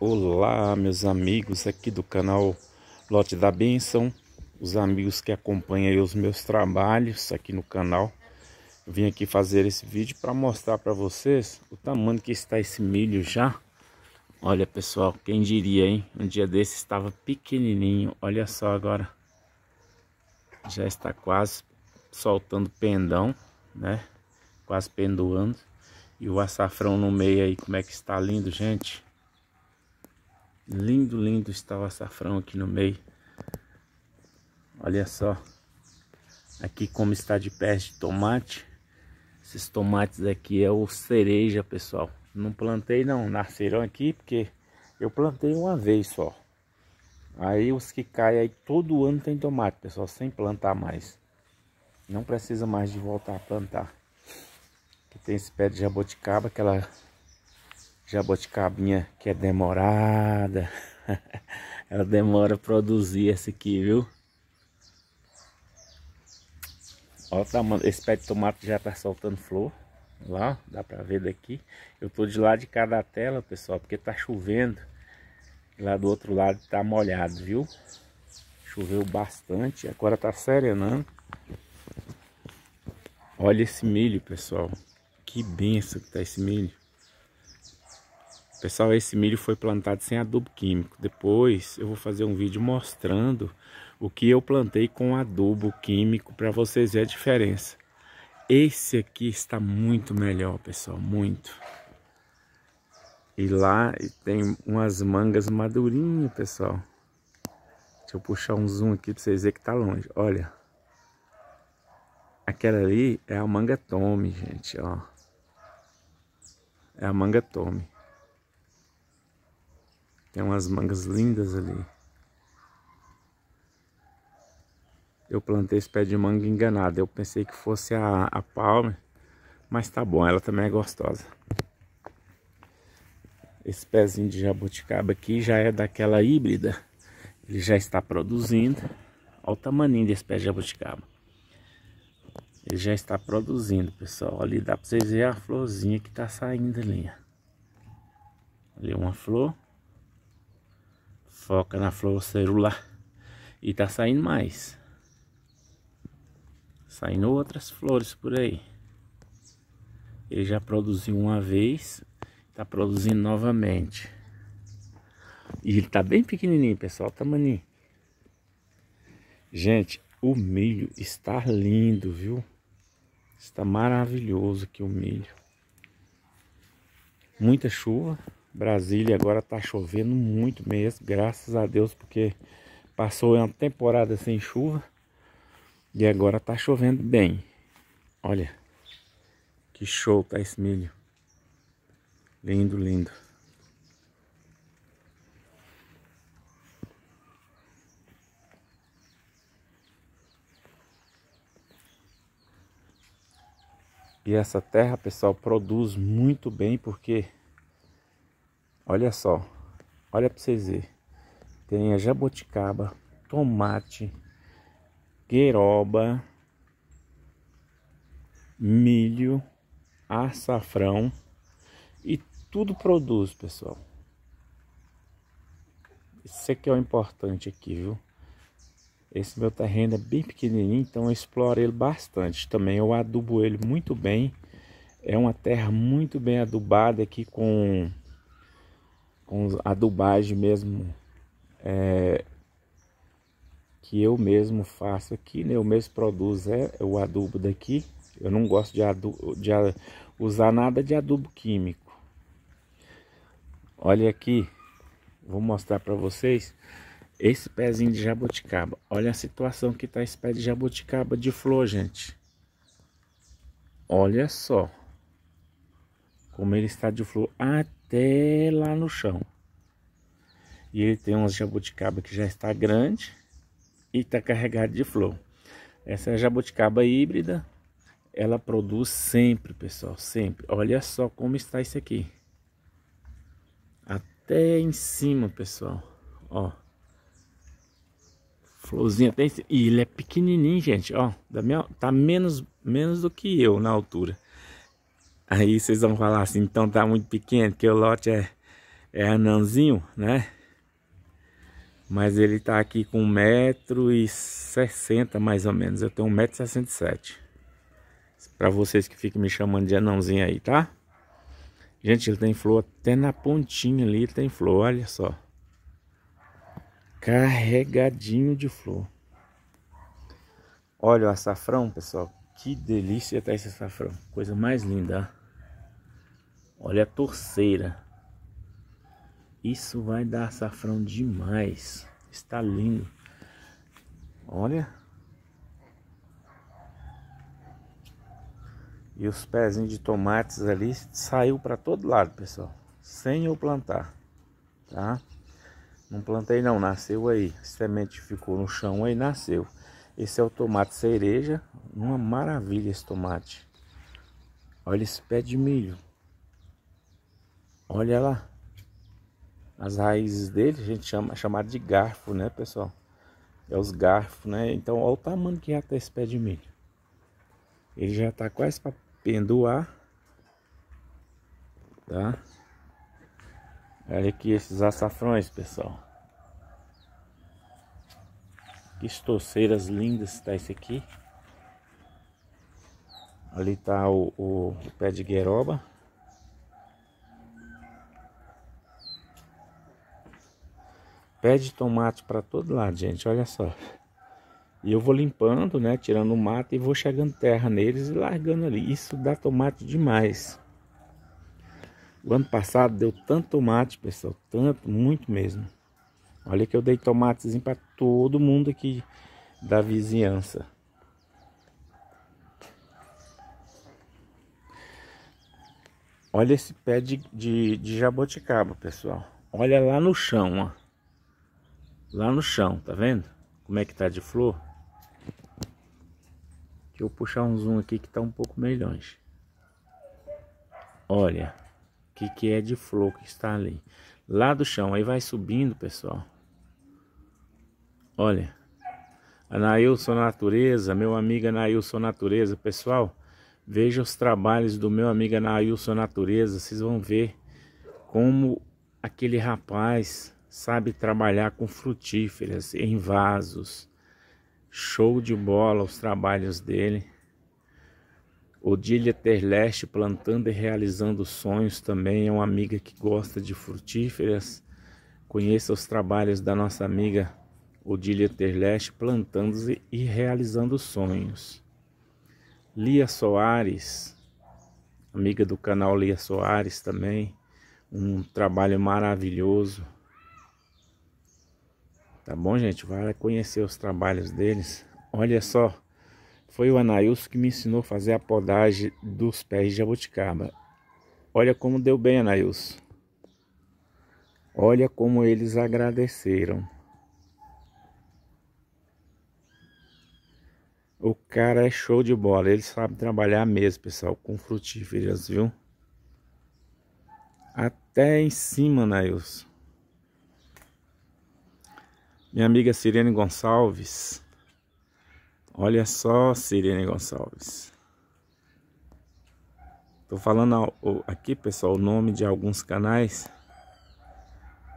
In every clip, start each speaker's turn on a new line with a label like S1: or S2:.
S1: Olá, meus amigos aqui do canal Lote da Benção, os amigos que acompanham os meus trabalhos aqui no canal. Eu vim aqui fazer esse vídeo para mostrar para vocês o tamanho que está esse milho já. Olha pessoal, quem diria, hein? Um dia desse estava pequenininho, olha só agora. Já está quase soltando pendão, né? Quase pendoando. E o açafrão no meio aí, como é que está lindo, gente? Lindo, lindo está o açafrão aqui no meio. Olha só. Aqui como está de pés de tomate. Esses tomates aqui é o cereja, pessoal. Não plantei não, nasceram aqui porque eu plantei uma vez só. Aí os que caem aí todo ano tem tomate, pessoal, sem plantar mais. Não precisa mais de voltar a plantar. Aqui tem esse pé de jaboticaba, que ela jaboticabinha que é demorada. Ela demora a produzir essa aqui, viu? Olha o tamanho, esse pé de tomate já tá soltando flor. Lá, dá pra ver daqui. Eu tô de lá de cada tela, pessoal, porque tá chovendo. E lá do outro lado tá molhado, viu? Choveu bastante, agora tá serenando. Olha esse milho, pessoal. Que benção que tá esse milho. Pessoal, esse milho foi plantado sem adubo químico. Depois eu vou fazer um vídeo mostrando o que eu plantei com adubo químico para vocês verem a diferença. Esse aqui está muito melhor, pessoal, muito. E lá tem umas mangas madurinhas, pessoal. Deixa eu puxar um zoom aqui para vocês verem que está longe. Olha. Aquela ali é a manga tome, gente, ó. É a manga tome. Tem é umas mangas lindas ali. Eu plantei esse pé de manga enganado. Eu pensei que fosse a, a palma, mas tá bom, ela também é gostosa. Esse pezinho de jabuticaba aqui já é daquela híbrida. Ele já está produzindo. Olha o tamanho desse pé de jabuticaba. Ele já está produzindo, pessoal. Ali dá para vocês verem a florzinha que está saindo ali. Ali uma flor foca na flor celular e tá saindo mais saindo outras flores por aí ele já produziu uma vez tá produzindo novamente e ele tá bem pequenininho pessoal tamanho tá gente o milho está lindo viu está maravilhoso aqui o milho muita chuva Brasília agora tá chovendo muito mesmo, graças a Deus, porque passou uma temporada sem chuva e agora tá chovendo bem. Olha que show tá esse milho. Lindo, lindo. E essa terra, pessoal, produz muito bem porque Olha só, olha para vocês verem. Tem a jabuticaba, tomate, gueroba, milho, açafrão e tudo produz, pessoal. Isso aqui é o importante aqui, viu? Esse meu terreno é bem pequenininho, então eu exploro ele bastante. Também eu adubo ele muito bem. É uma terra muito bem adubada aqui com com a adubagem mesmo é, que eu mesmo faço aqui, né? eu mesmo produzo é, o adubo daqui. Eu não gosto de, adubo, de a, usar nada de adubo químico. Olha aqui, vou mostrar para vocês esse pezinho de jabuticaba. Olha a situação que tá esse pé de jabuticaba de flor, gente. Olha só como ele está de flor. Ah, até lá no chão. E ele tem umas jabuticaba que já está grande e está carregado de flor. Essa é jabuticaba híbrida, ela produz sempre, pessoal, sempre. Olha só como está isso aqui. Até em cima, pessoal, ó. Florzinha até em cima. E ele é pequenininho, gente, ó. Da minha, tá menos, menos do que eu na altura. Aí vocês vão falar assim, então tá muito pequeno, que o lote é, é anãozinho, né? Mas ele tá aqui com 1,60m mais ou menos. Eu tenho 1,67m. Pra vocês que ficam me chamando de anãozinho aí, tá? Gente, ele tem flor até na pontinha ali, tem flor, olha só. Carregadinho de flor. Olha o açafrão, pessoal. Que delícia tá esse açafrão. Coisa mais linda, Olha a torceira. Isso vai dar açafrão demais. Está lindo. Olha. E os pezinhos de tomates ali saiu para todo lado, pessoal. Sem eu plantar, tá? Não plantei não, nasceu aí. semente ficou no chão aí, nasceu. Esse é o tomate cereja. Uma maravilha esse tomate. Olha esse pé de milho. Olha lá. As raízes dele a gente chama chamar de garfo, né, pessoal? É os garfos, né? Então, olha o tamanho que já tá esse pé de milho. Ele já tá quase para pendoar. Tá? Olha aqui esses açafrões, pessoal. Que estoceiras lindas tá esse aqui. Ali tá o, o pé de gueroba. Pé de tomate para todo lado, gente, olha só. E eu vou limpando, né, tirando o mato e vou chegando terra neles e largando ali. Isso dá tomate demais. O ano passado deu tanto tomate, pessoal, tanto, muito mesmo. Olha que eu dei tomatezinho para todo mundo aqui da vizinhança. Olha esse pé de, de, de jabuticaba, pessoal. Olha lá no chão, ó lá no chão, tá vendo? Como é que tá de flor? Deixa eu puxar um zoom aqui que tá um pouco melhor. longe. Olha, o que, que é de flor que está ali. Lá do chão, aí vai subindo, pessoal. Olha, Anailson Natureza, meu amigo Anailson Natureza, pessoal, veja os trabalhos do meu amigo Anailson Natureza, vocês vão ver como aquele rapaz sabe trabalhar com frutíferas em vasos. Show de bola os trabalhos dele. Odília Terleste plantando e realizando sonhos também é uma amiga que gosta de frutíferas. Conheça os trabalhos da nossa amiga Odília Terleste plantando e realizando sonhos. Lia Soares, amiga do canal Lia Soares também, um trabalho maravilhoso Tá bom, gente? Vai conhecer os trabalhos deles. Olha só, foi o Anailson que me ensinou a fazer a podagem dos pés de jabuticaba. Olha como deu bem, Anailson. Olha como eles agradeceram. O cara é show de bola, ele sabe trabalhar mesmo, pessoal, com frutíferas, viu? Até em cima, Nailson. Minha amiga Sirene Gonçalves. Olha só, Sirene Gonçalves. Tô falando aqui, pessoal, o nome de alguns canais.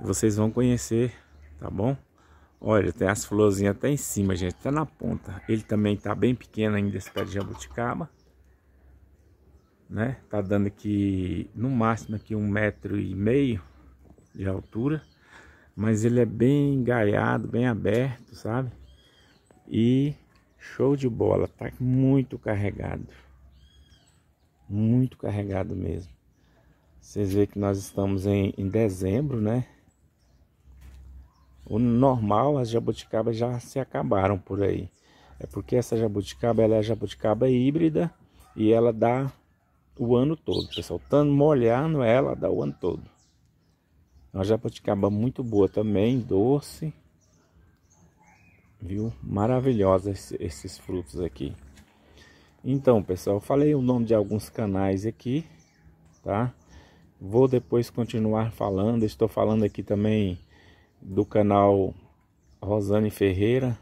S1: Vocês vão conhecer, tá bom? Olha, tem as florzinhas até em cima, gente. Tá na ponta. Ele também tá bem pequeno ainda, esse pé de jabuticaba. Né? Tá dando aqui, no máximo, aqui um metro e meio de altura mas ele é bem gaiado, bem aberto, sabe? E show de bola, tá muito carregado. Muito carregado mesmo. Vocês veem que nós estamos em, em dezembro, né? O normal, as jabuticabas já se acabaram por aí. É porque essa jabuticaba, ela é jabuticaba híbrida e ela dá o ano todo, pessoal. Tanto molhando é? ela, dá o ano todo. Uma jabuticaba muito boa também, doce. Viu? Maravilhosa esse, esses frutos aqui. Então, pessoal, falei o nome de alguns canais aqui, tá? Vou depois continuar falando. Estou falando aqui também do canal Rosane Ferreira,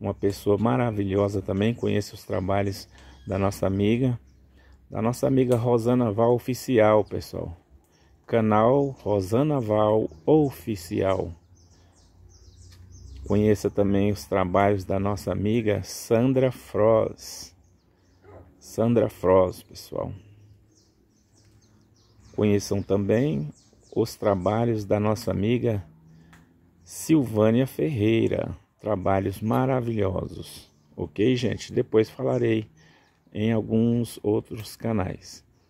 S1: uma pessoa maravilhosa também. Conheço os trabalhos da nossa amiga, da nossa amiga Rosana Val Oficial, pessoal canal Rosana Val Oficial. Conheça também os trabalhos da nossa amiga Sandra Froz. Sandra Froz, pessoal. Conheçam também os trabalhos da nossa amiga Silvânia Ferreira. Trabalhos maravilhosos. Ok, gente? Depois falarei em alguns outros canais.